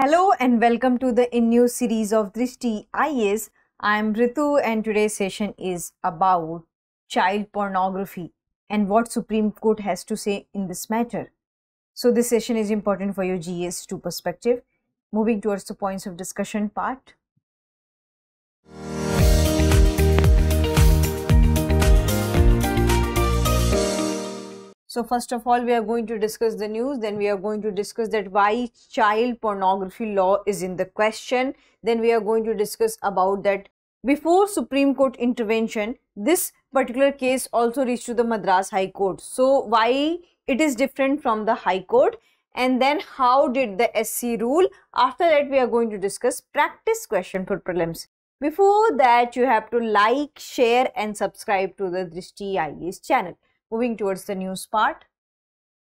Hello and welcome to the in new series of Drishti IS. I am Ritu and today's session is about child pornography and what Supreme Court has to say in this matter. So this session is important for your GS2 perspective. Moving towards the points of discussion part. So first of all, we are going to discuss the news. Then we are going to discuss that why child pornography law is in the question. Then we are going to discuss about that before Supreme Court intervention, this particular case also reached to the Madras High Court. So why it is different from the High Court and then how did the SC rule. After that, we are going to discuss practice question for prelims. Before that, you have to like, share and subscribe to the Drishti IES channel moving towards the news part.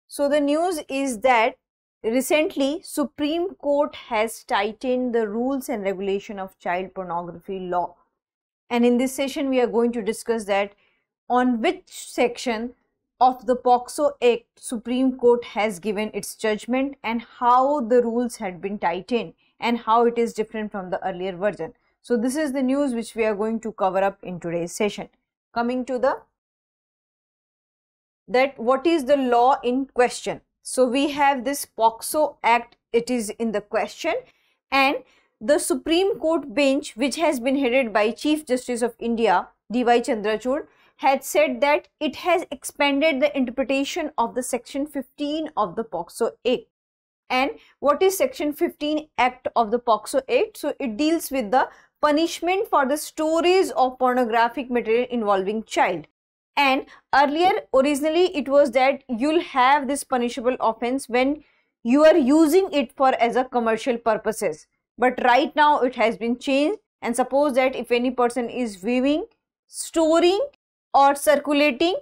So, the news is that recently Supreme Court has tightened the rules and regulation of child pornography law. And in this session, we are going to discuss that on which section of the POXO Act Supreme Court has given its judgment and how the rules had been tightened and how it is different from the earlier version. So this is the news which we are going to cover up in today's session. Coming to the that what is the law in question. So we have this POXO Act, it is in the question and the Supreme Court bench which has been headed by Chief Justice of India D.Y. Chandrachud had said that it has expanded the interpretation of the section 15 of the POXO Act. And what is section 15 act of the POXO Act? So it deals with the punishment for the stories of pornographic material involving child and earlier originally it was that you'll have this punishable offense when you are using it for as a commercial purposes but right now it has been changed and suppose that if any person is viewing storing or circulating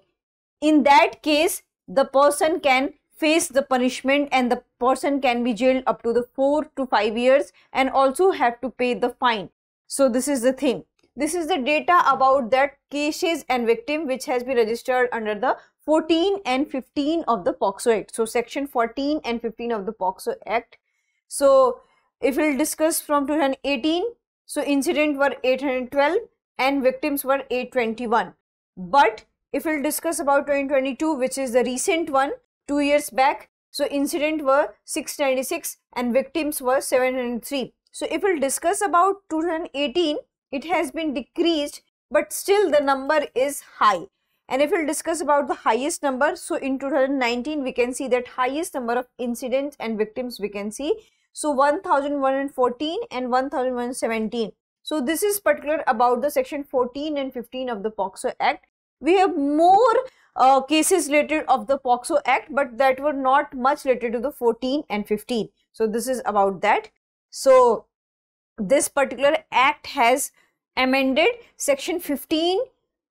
in that case the person can face the punishment and the person can be jailed up to the 4 to 5 years and also have to pay the fine so this is the thing this is the data about that cases and victim which has been registered under the 14 and 15 of the POXO Act. So, section 14 and 15 of the POXO Act. So, if we'll discuss from 2018, so incident were 812 and victims were 821. But if we'll discuss about 2022, which is the recent one, two years back, so incident were 696 and victims were 703. So if we'll discuss about 2018, it has been decreased but still the number is high. And if we'll discuss about the highest number, so in 2019 we can see that highest number of incidents and victims we can see. So 1114 and 1117. So this is particular about the section 14 and 15 of the POXO Act. We have more uh, cases related of the POXO Act but that were not much related to the 14 and 15. So this is about that. So this particular act has amended section 15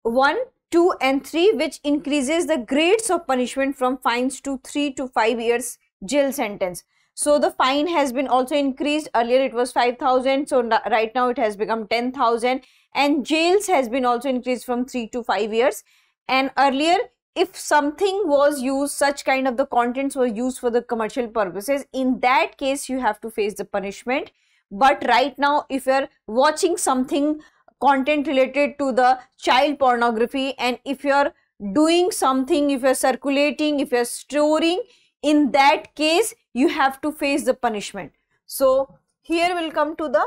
1 2 and 3 which increases the grades of punishment from fines to 3 to 5 years jail sentence so the fine has been also increased earlier it was 5000 so right now it has become 10000 and jails has been also increased from 3 to 5 years and earlier if something was used such kind of the contents were used for the commercial purposes in that case you have to face the punishment but right now, if you're watching something content related to the child pornography and if you're doing something, if you're circulating, if you're storing, in that case, you have to face the punishment. So, here we'll come to the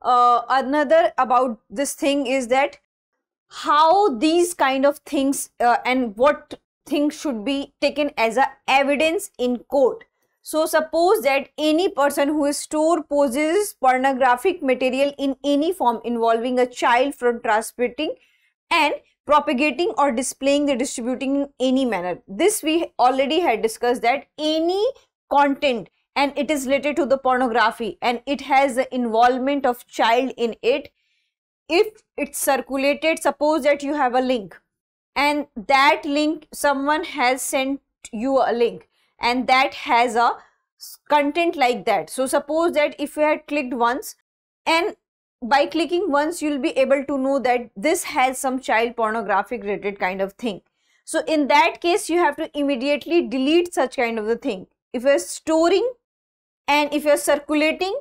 uh, another about this thing is that how these kind of things uh, and what things should be taken as a evidence in court so suppose that any person who store possesses pornographic material in any form involving a child from transmitting and propagating or displaying the distributing in any manner. This we already had discussed that any content and it is related to the pornography and it has the involvement of child in it. If it's circulated, suppose that you have a link and that link someone has sent you a link and that has a content like that. So suppose that if you had clicked once and by clicking once you'll be able to know that this has some child pornographic related kind of thing. So in that case you have to immediately delete such kind of the thing. If you're storing and if you're circulating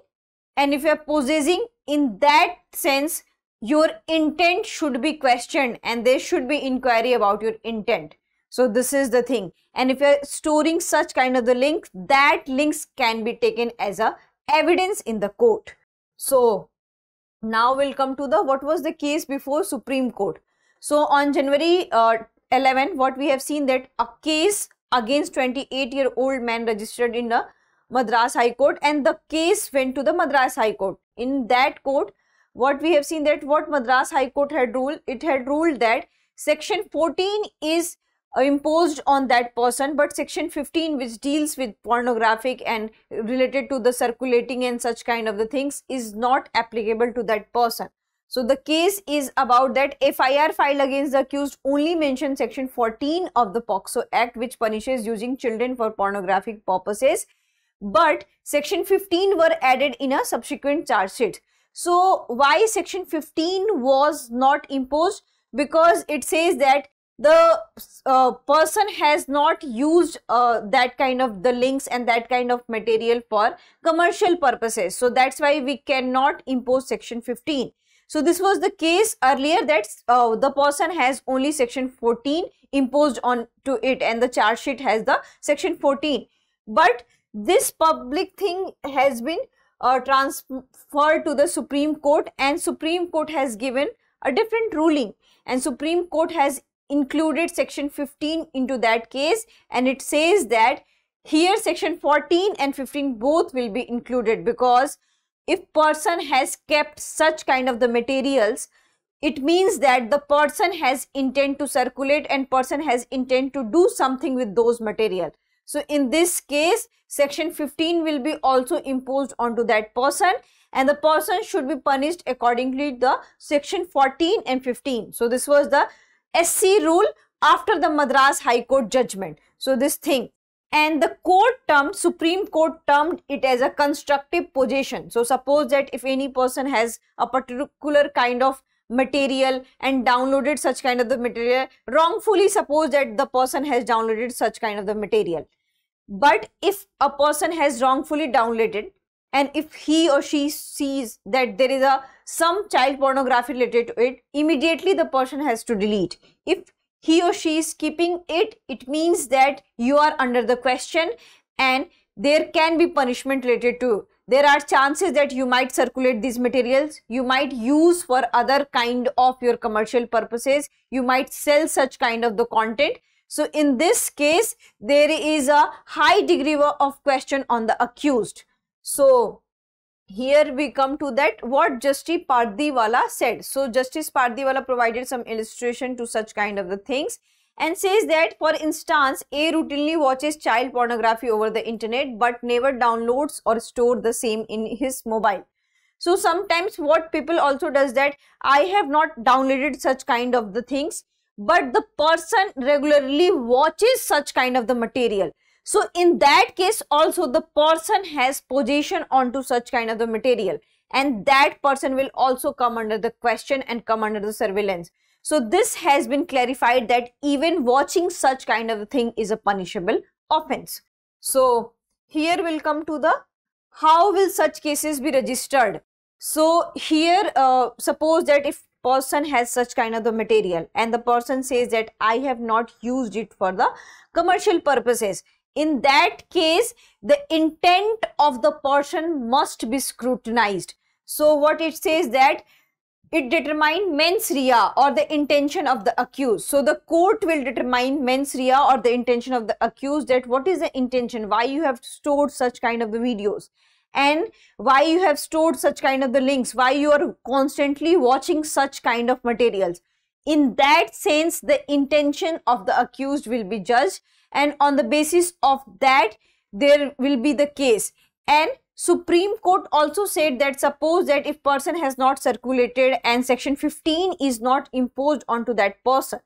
and if you're possessing in that sense your intent should be questioned and there should be inquiry about your intent. So this is the thing. And if you're storing such kind of the link, that links can be taken as a evidence in the court. So now we'll come to the what was the case before Supreme Court. So on January uh, 11, what we have seen that a case against 28 year old man registered in the Madras High Court and the case went to the Madras High Court. In that court, what we have seen that what Madras High Court had ruled, it had ruled that section 14 is uh, imposed on that person but section 15 which deals with pornographic and related to the circulating and such kind of the things is not applicable to that person so the case is about that fir file against the accused only mentions section 14 of the poxo act which punishes using children for pornographic purposes but section 15 were added in a subsequent charge sheet so why section 15 was not imposed because it says that the uh, person has not used uh, that kind of the links and that kind of material for commercial purposes. So that's why we cannot impose section 15. So this was the case earlier that uh, the person has only section 14 imposed on to it and the charge sheet has the section 14. But this public thing has been uh, transferred to the Supreme Court and Supreme Court has given a different ruling and Supreme Court has included section 15 into that case and it says that here section 14 and 15 both will be included because if person has kept such kind of the materials it means that the person has intent to circulate and person has intent to do something with those material. So in this case, section 15 will be also imposed onto that person and the person should be punished accordingly the section 14 and 15. So this was the SC rule after the Madras High Court judgment. So this thing and the court term, Supreme Court termed it as a constructive possession. So suppose that if any person has a particular kind of material and downloaded such kind of the material, wrongfully suppose that the person has downloaded such kind of the material. But if a person has wrongfully downloaded, and if he or she sees that there is a some child pornography related to it immediately the person has to delete if he or she is keeping it it means that you are under the question and there can be punishment related to there are chances that you might circulate these materials you might use for other kind of your commercial purposes you might sell such kind of the content so in this case there is a high degree of question on the accused so, here we come to that what Justice Pardiwala said. So, Justice Pardiwala provided some illustration to such kind of the things and says that for instance, A routinely watches child pornography over the internet but never downloads or store the same in his mobile. So, sometimes what people also does that I have not downloaded such kind of the things but the person regularly watches such kind of the material. So in that case also the person has possession onto such kind of the material and that person will also come under the question and come under the surveillance. So this has been clarified that even watching such kind of a thing is a punishable offense. So here we'll come to the how will such cases be registered. So here uh, suppose that if person has such kind of the material and the person says that I have not used it for the commercial purposes in that case, the intent of the person must be scrutinized. So what it says that it determine mens rea or the intention of the accused. So the court will determine mens rea or the intention of the accused that what is the intention, why you have stored such kind of the videos and why you have stored such kind of the links, why you are constantly watching such kind of materials. In that sense, the intention of the accused will be judged and on the basis of that there will be the case and Supreme Court also said that suppose that if person has not circulated and section 15 is not imposed onto that person.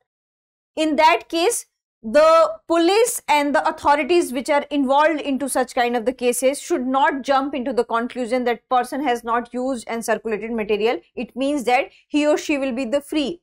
In that case, the police and the authorities which are involved into such kind of the cases should not jump into the conclusion that person has not used and circulated material. It means that he or she will be the free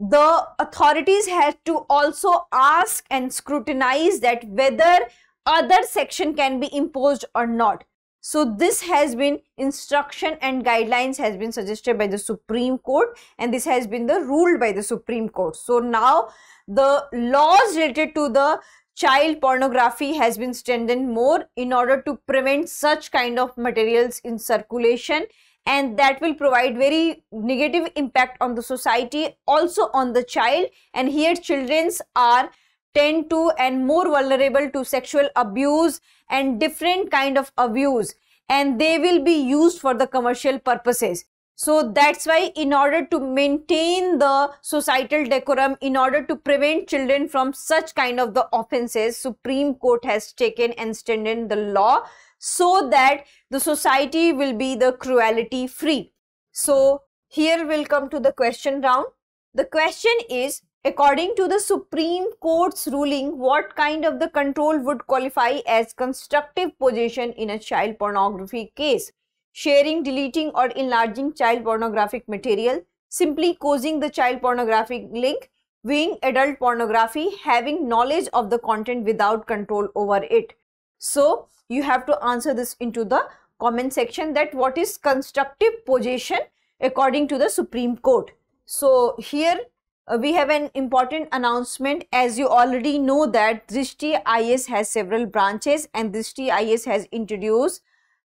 the authorities had to also ask and scrutinize that whether other section can be imposed or not. So this has been instruction and guidelines has been suggested by the Supreme Court and this has been the ruled by the Supreme Court. So now the laws related to the child pornography has been strengthened more in order to prevent such kind of materials in circulation and that will provide very negative impact on the society also on the child and here children's are tend to and more vulnerable to sexual abuse and different kind of abuse and they will be used for the commercial purposes so that's why in order to maintain the societal decorum, in order to prevent children from such kind of the offenses, Supreme Court has taken and strengthened the law so that the society will be the cruelty free. So here we'll come to the question round. The question is according to the Supreme Court's ruling what kind of the control would qualify as constructive possession in a child pornography case? Sharing, deleting or enlarging child pornographic material, simply causing the child pornographic link, viewing adult pornography, having knowledge of the content without control over it. So you have to answer this into the comment section that what is constructive possession according to the Supreme Court. So here uh, we have an important announcement as you already know that Drishti IS has several branches and Drishti IS has introduced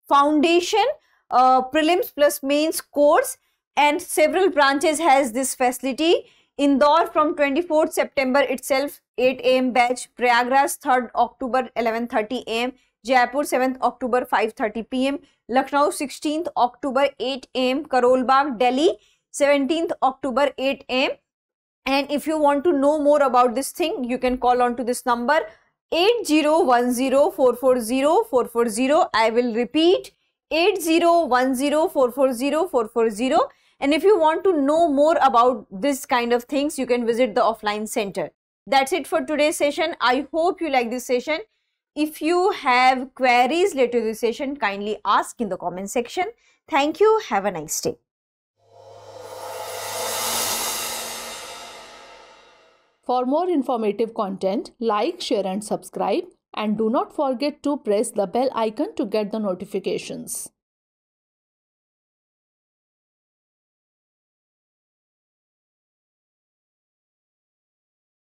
foundation, uh, prelims plus mains course and several branches has this facility Indore from 24th September itself 8 am batch, Prayagraj 3rd October 11.30 am, Jaipur 7th October 5.30 pm, Lucknow 16th October 8 am, Karol Bagh, Delhi 17th October 8 am. And if you want to know more about this thing, you can call on to this number 8010440440. I will repeat 8010440440. And if you want to know more about this kind of things, you can visit the offline center. That's it for today's session. I hope you like this session. If you have queries later this session, kindly ask in the comment section. Thank you. Have a nice day. For more informative content, like, share and subscribe and do not forget to press the bell icon to get the notifications.